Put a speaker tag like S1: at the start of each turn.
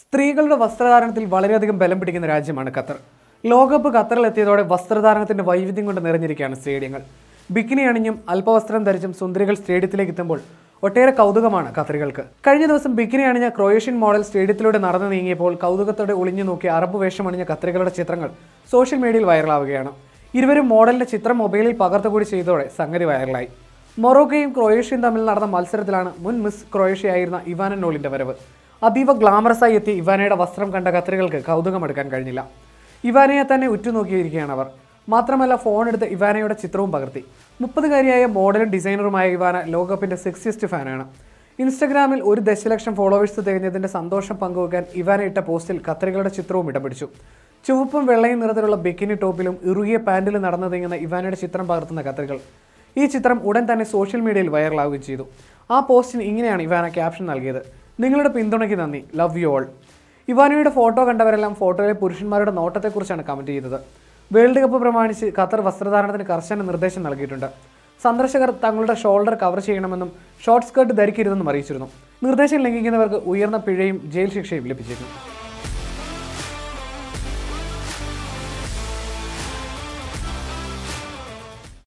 S1: സ്ത്രീകളുടെ വസ്ത്രധാരണത്തിൽ വളരെയധികം ബലം പിടിക്കുന്ന രാജ്യമാണ് ഖത്തർ ലോകകപ്പ് ഖത്തറിൽ എത്തിയതോടെ വസ്ത്രധാരണത്തിൻ്റെ വൈവിധ്യം കൊണ്ട് നിറഞ്ഞിരിക്കുകയാണ് സ്റ്റേഡിയങ്ങൾ ബിക്കിനി അണിഞ്ഞും അല്പവസ്ത്രം ധരിച്ചും സുന്ദരികൾ സ്റ്റേഡിയത്തിലേക്ക് എത്തുമ്പോൾ ഒട്ടേറെ കൗതുകമാണ് ഖത്തറികൾക്ക് കഴിഞ്ഞ ദിവസം ബിക്കിനി അണിഞ്ഞ ക്രൊയേഷ്യൻ മോഡൽ സ്റ്റേഡിയത്തിലൂടെ നടന്നു നീങ്ങിയപ്പോൾ കൗതുകത്തോടെ ഒളിഞ്ഞു നോക്കിയ അറബ് വേഷം അണിഞ്ഞ ഖത്തറികളുടെ ചിത്രങ്ങൾ സോഷ്യൽ മീഡിയയിൽ വൈറലാവുകയാണ് ഇരുവരും മോഡലിൻ്റെ ചിത്രം മൊബൈലിൽ പകർത്തുകൂടി ചെയ്തതോടെ സംഗതി വൈറലായി മൊറോക്കയും ക്രൊയേഷ്യയും തമ്മിൽ നടന്ന മത്സരത്തിലാണ് മുൻ മിസ് ക്രൊയേഷ്യയായിരുന്ന ഇവാനൻ നോളിൻ്റെ വരവ് അതീവ ആയി എത്തി ഇവാനയുടെ വസ്ത്രം കണ്ട കത്രികൾക്ക് എടുക്കാൻ കഴിഞ്ഞില്ല ഇവാനയെ തന്നെ ഉറ്റുനോക്കിയിരിക്കുകയാണ് അവർ മാത്രമല്ല ഫോണെടുത്ത് ഇവാനയുടെ ചിത്രവും പകർത്തി മുപ്പതുകാരിയായ മോഡലും ഡിസൈനറുമായ ഇവാന ലോകകപ്പിൻ്റെ സെക്സിസ്റ്റ് ഫാനാണ് ഇൻസ്റ്റഗ്രാമിൽ ഒരു ദശലക്ഷം ഫോളോവേഴ്സ് തികഞ്ഞതിൻ്റെ സന്തോഷം പങ്കുവെക്കാൻ ഇവാന ഇട്ട പോസ്റ്റിൽ കത്രികളുടെ ചിത്രവും ഇടം പിടിച്ചു ചുവപ്പും വെള്ളയും നിറത്തിലുള്ള ബിക്കിനി ടോപ്പിലും ഇറുകിയ പാൻറ്റിലും നടന്നതിങ്ങുന്ന ഇവാനയുടെ ചിത്രം പകർത്തുന്ന കത്രികൾ ഈ ചിത്രം ഉടൻ തന്നെ സോഷ്യൽ മീഡിയയിൽ വൈറലാവുകയും ചെയ്തു ആ പോസ്റ്റിന് ഇങ്ങനെയാണ് ഇവാന ക്യാപ്ഷൻ നൽകിയത് നിങ്ങളുടെ പിന്തുണയ്ക്ക് നന്ദി ലവ് യു ഓൾ ഇവാനിയുടെ ഫോട്ടോ കണ്ടവരെല്ലാം ഫോട്ടോയിലെ പുരുഷന്മാരുടെ നോട്ടത്തെക്കുറിച്ചാണ് കമൻറ്റ് ചെയ്തത് വേൾഡ് കപ്പ് പ്രമാണിച്ച് ഖത്തർ വസ്ത്രധാരണത്തിന് കർശന നിർദ്ദേശം നൽകിയിട്ടുണ്ട് സന്ദർശകർ തങ്ങളുടെ ഷോൾഡർ കവർ ചെയ്യണമെന്നും ഷോർട്ട് സ്കേർട്ട് ധരിക്കരുതെന്നും അറിയിച്ചിരുന്നു നിർദ്ദേശം ലംഘിക്കുന്നവർക്ക് ഉയർന്ന പിഴയും ജയിൽ ശിക്ഷയും ലഭിച്ചിരുന്നു